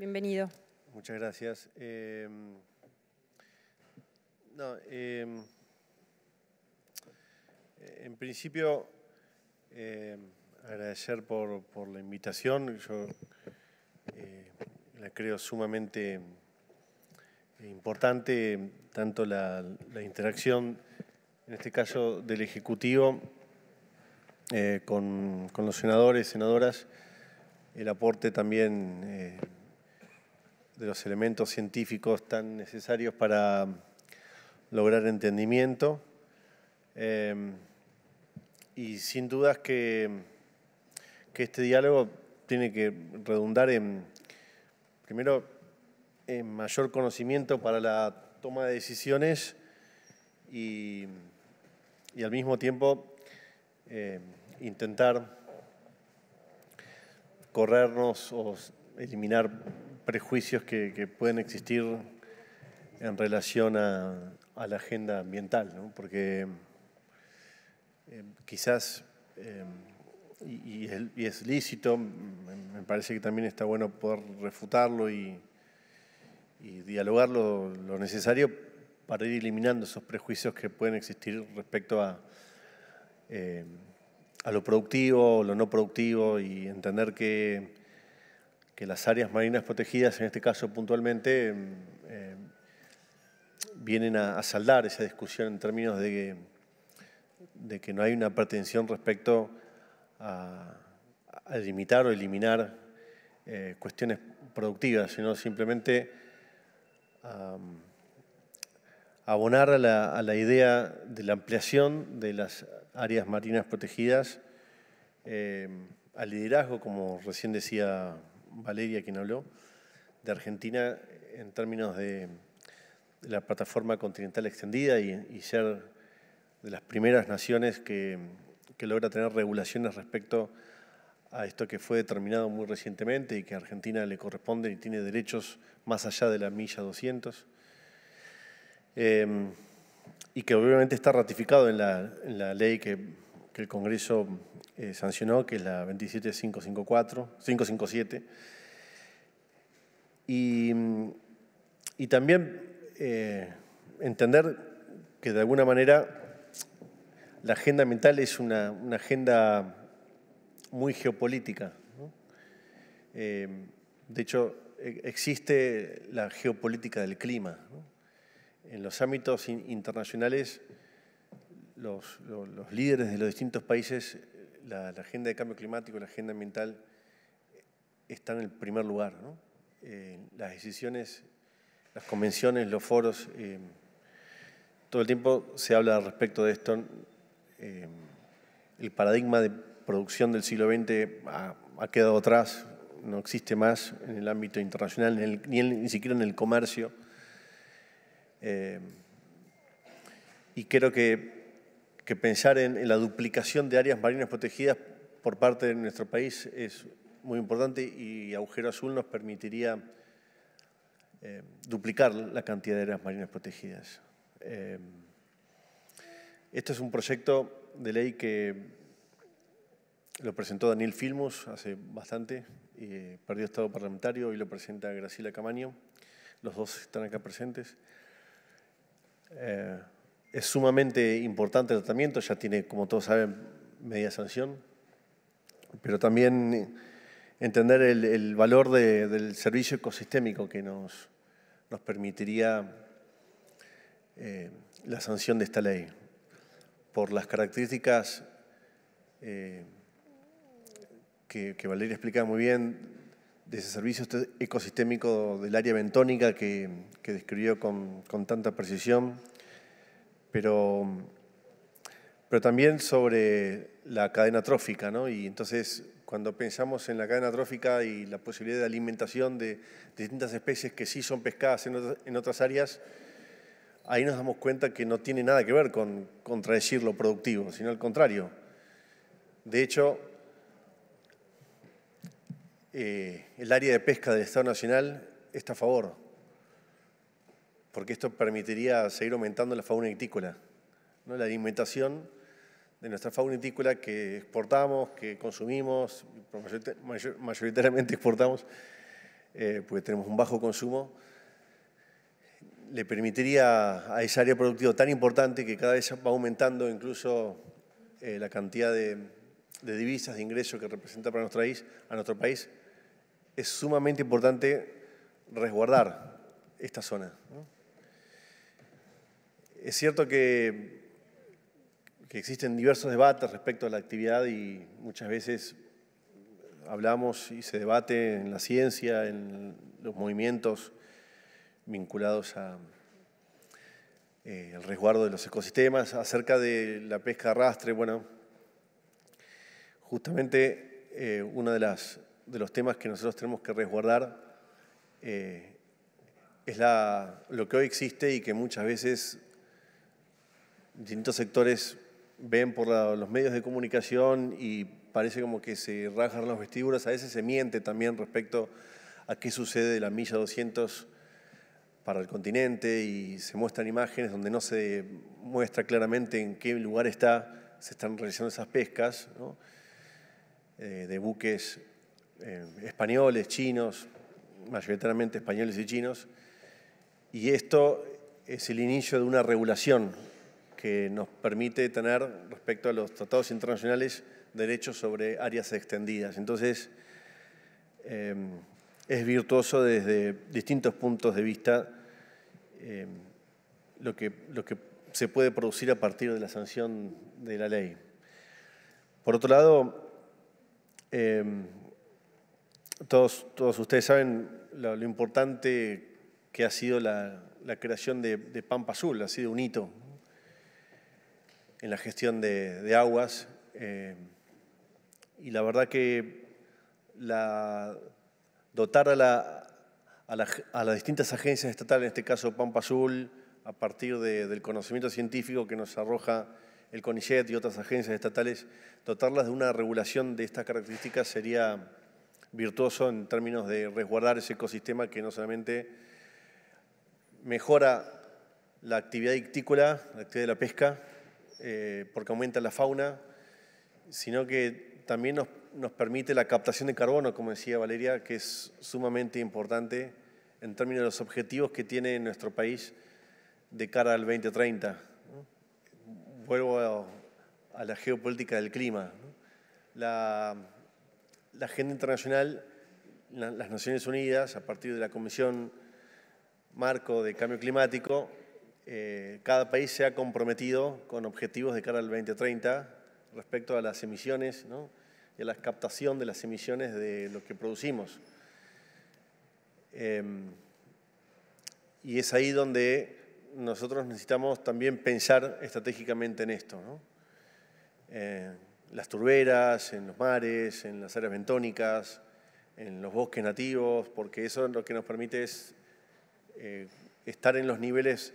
Bienvenido. Muchas gracias. Em, em, en principio, em, agradecer por, la invitación. Yo eh, la creo sumamente importante, tanto la, interacción, en este caso, del Ejecutivo eh, con, con, los senadores, senadoras, el aporte también eh, de los elementos científicos tan necesarios para lograr entendimiento. Em, y sin dudas que, que, este diálogo tiene que redundar en, primero, en mayor conocimiento para la toma de decisiones y, al mismo tiempo em, intentar corrernos o eliminar prejuicios que, pueden existir en relación a, la agenda ambiental, porque eh, quizás, eh, y, es, lícito, me parece que también está bueno poder refutarlo y, dialogar lo, necesario para ir eliminando esos prejuicios que pueden existir respecto a, eh, a lo productivo, lo no productivo, y entender que que las áreas marinas protegidas, en este caso puntualmente, mm, eh, vienen a, saldar esa discusión en términos de que, no hay una pretensión respecto a, limitar o eliminar eh, cuestiones productivas, sino simplemente abonar a la, idea de la ampliación de las áreas marinas protegidas eh, al liderazgo, como recién decía Valeria quien habló, de Argentina en términos de, la plataforma continental extendida y, ser de las primeras naciones que, logra tener regulaciones respecto a esto que fue determinado muy recientemente y que a Argentina le corresponde y tiene derechos más allá de la milla 200, em, y que obviamente está ratificado en la ley que que el Congreso eh, sancionó, que es la 27554, 557. Y, y también eh, entender que de alguna manera la agenda ambiental es una, agenda muy geopolítica. Eh, de hecho, e, existe la geopolítica del clima. En los ámbitos internacionales, los, líderes de los distintos países, eh, la, agenda de cambio climático, la agenda ambiental, eh, están en el primer lugar. ¿no? Eh, las decisiones, las convenciones, los foros, todo el tiempo se habla respecto de esto. el paradigma de producción del siglo XX ha, quedado atrás, no existe más en el ámbito internacional, ni, ni, siquiera en el comercio. y creo que que pensar en, la duplicación de áreas marinas protegidas por parte de nuestro país es muy importante y Agujero Azul nos permitiría eh, duplicar la cantidad de áreas marinas protegidas. Eh, este es un proyecto de ley que lo presentó Daniel Filmus hace bastante, y eh, perdió estado parlamentario y lo presenta Graciela Camaño. Los dos están acá presentes. Eh, es sumamente importante el tratamiento, ya tiene, como todos saben, media sanción, pero también entender el, valor del servicio ecosistémico que nos, permitiría eh, la sanción de esta ley, por las características eh, que, Valeria explica muy bien de ese servicio este ecosistémico del área bentónica que, describió con tanta precisión pero, también sobre la cadena trófica, ¿no? Y entonces, cuando pensamos en la cadena trófica y la posibilidad de alimentación de, distintas especies que sí son pescadas en, otras, áreas, ahí nos damos cuenta que no tiene nada que ver con contradecir lo productivo, sino al contrario. De hecho, eh, el área de pesca del Estado Nacional está a favor porque esto permitiría seguir aumentando la fauna vitícola, la alimentación de nuestra fauna vitícola que exportamos, que consumimos, mayoritariamente exportamos, eh, porque tenemos un bajo consumo, le permitiría a ese área productiva tan importante que cada vez va aumentando incluso eh, la cantidad de, divisas, de ingresos que representa para nuestro país, país, es sumamente importante resguardar esta zona. Es cierto que, existen diversos debates respecto a la actividad y muchas veces hablamos y se debate en la ciencia, en los movimientos vinculados eh, al resguardo de los ecosistemas, acerca de la pesca arrastre. Bueno, justamente eh, uno de, los temas que nosotros tenemos que resguardar eh, es lo que hoy existe y que muchas veces distintos sectores ven por los medios de comunicación y parece como que se rajan las vestiduras, a veces se miente también respecto a qué sucede de la milla 200 para el continente y se muestran imágenes donde no se muestra claramente en qué lugar está, se están realizando esas pescas eh, de buques eh, españoles, chinos, mayoritariamente españoles y chinos, y esto es el inicio de una regulación que nos permite tener respecto a los tratados internacionales derechos sobre áreas extendidas. Entonces, em, es virtuoso desde distintos puntos de vista em, lo, que, lo que se puede producir a partir de la sanción de la ley. Por otro lado, em, todos, todos, ustedes saben lo, importante que ha sido la, creación de, de Pampa Azul, ha sido un hito en la gestión de, aguas. Eh, y la verdad que la, dotar a, las distintas agencias estatales, en este caso Pampa Azul, a partir del conocimiento científico que nos arroja el CONICET y otras agencias estatales, dotarlas de una regulación de estas características sería virtuoso en términos de resguardar ese ecosistema que no solamente mejora la actividad ictícola, la actividad de la pesca, eh, porque aumenta la fauna, sino que también nos, permite la captación de carbono, como decía Valeria, que es sumamente importante en términos de los objetivos que tiene nuestro país de cara al 2030. Vuelvo a, la geopolítica del clima. La, agenda internacional, las Naciones Unidas, a partir de la Comisión Marco de Cambio Climático, eh, cada país se ha comprometido con objetivos de cara al 2030 respecto a las emisiones y a la captación de las emisiones de lo que producimos. Em, y es ahí donde nosotros necesitamos también pensar estratégicamente en esto. Eh, las turberas, en los mares, en las áreas bentónicas, en los bosques nativos, porque eso lo que nos permite es eh, estar en los niveles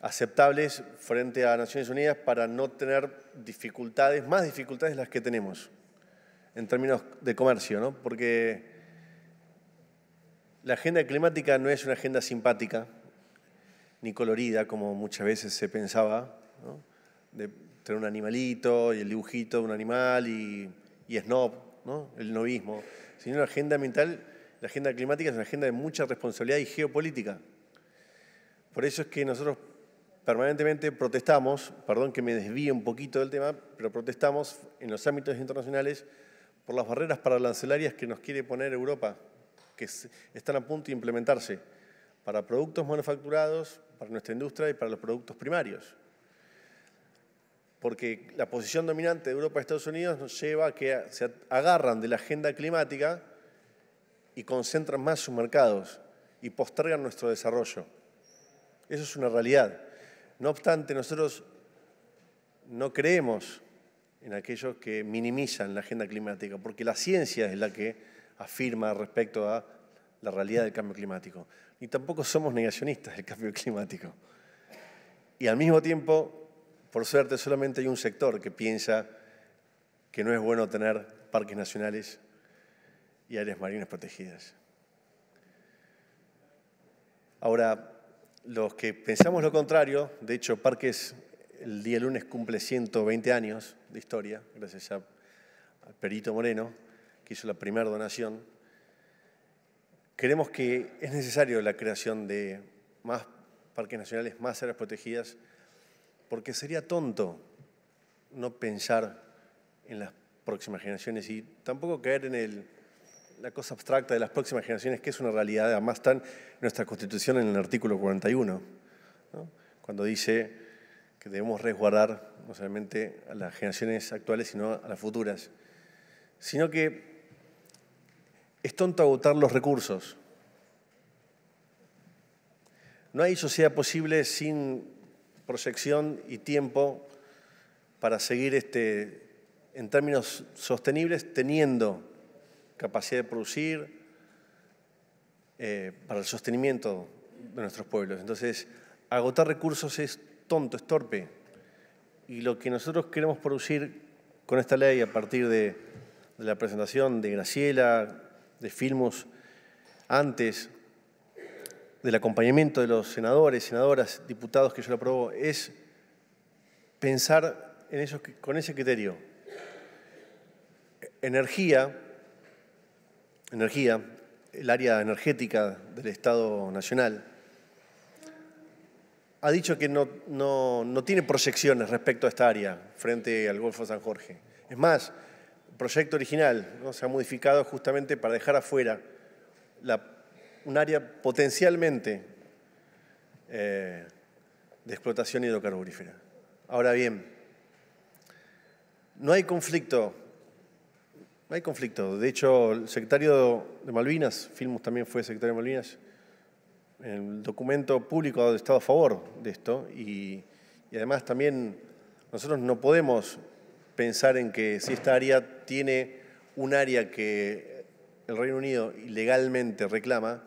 aceptables frente a Naciones Unidas para no tener dificultades, más dificultades las que tenemos en términos de comercio, ¿no? Porque la agenda climática no es una agenda simpática ni colorida, como muchas veces se pensaba, ¿no? de tener un animalito y el dibujito de un animal y, y snob, ¿no? el novismo, sino la agenda ambiental, la agenda climática es una agenda de mucha responsabilidad y geopolítica. Por eso es que nosotros permanentemente protestamos, perdón que me desvíe un poquito del tema, pero protestamos en los ámbitos internacionales por las barreras paralancelarias que nos quiere poner Europa, que están a punto de implementarse para productos manufacturados, para nuestra industria y para los productos primarios. Porque la posición dominante de Europa y Estados Unidos nos lleva a que se agarran de la agenda climática y concentran más sus mercados y postergan nuestro desarrollo. Eso es una realidad. No obstante, nosotros no creemos en aquellos que minimizan la agenda climática, porque la ciencia es la que afirma respecto a la realidad del cambio climático. Y tampoco somos negacionistas del cambio climático. Y al mismo tiempo, por suerte, solamente hay un sector que piensa que no es bueno tener parques nacionales y áreas marinas protegidas. Ahora, los que pensamos lo contrario, de hecho Parques el día lunes cumple 120 años de historia, gracias al Perito Moreno, que hizo la primera donación, creemos que es necesario la creación de más parques nacionales, más áreas protegidas, porque sería tonto no pensar en las próximas generaciones y tampoco caer en el la cosa abstracta de las próximas generaciones, que es una realidad, además está en nuestra Constitución en el artículo 41, cuando dice que debemos resguardar no solamente a las generaciones actuales, sino a las futuras, sino que es tonto agotar los recursos. No hay sociedad posible sin proyección y tiempo para seguir este, en términos sostenibles teniendo capacidad de producir, eh, para el sostenimiento de nuestros pueblos. Entonces, agotar recursos es tonto, es torpe. Y lo que nosotros queremos producir con esta ley a partir de, la presentación de Graciela, de Filmos antes, del acompañamiento de los senadores, senadoras, diputados que yo lo aprobó, es pensar en con ese criterio. Energía, energía, el área energética del Estado Nacional, ha dicho que no, tiene proyecciones respecto a esta área frente al Golfo de San Jorge. Es más, el proyecto original ¿no? se ha modificado justamente para dejar afuera un área potencialmente eh, de explotación hidrocarburífera. Ahora bien, no hay conflicto no hay conflicto. De hecho, el secretario de Malvinas, Filmus también fue secretario de Malvinas, en el documento público ha estado a favor de esto y, además también nosotros no podemos pensar en que si esta área tiene un área que el Reino Unido ilegalmente reclama,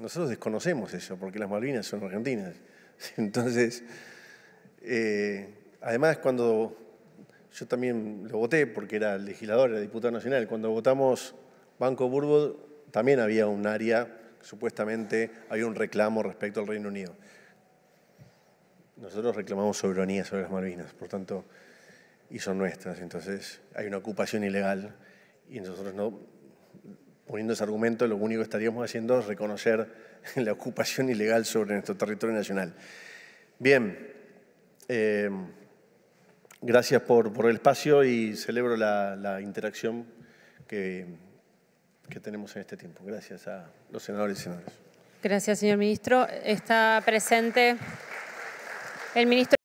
nosotros desconocemos eso, porque las Malvinas son argentinas. Entonces, eh, además cuando yo también lo voté porque era legislador, era diputado nacional. Cuando votamos Banco Burbo, también había un área, supuestamente había un reclamo respecto al Reino Unido. Nosotros reclamamos soberanía sobre las Malvinas, por tanto, y son nuestras. Entonces, hay una ocupación ilegal y nosotros no, poniendo ese argumento, lo único que estaríamos haciendo es reconocer la ocupación ilegal sobre nuestro territorio nacional. Bien. Eh, Gracias por, el espacio y celebro la, interacción que, que, tenemos en este tiempo. Gracias a los senadores y senadoras. Gracias, señor ministro. Está presente el ministro.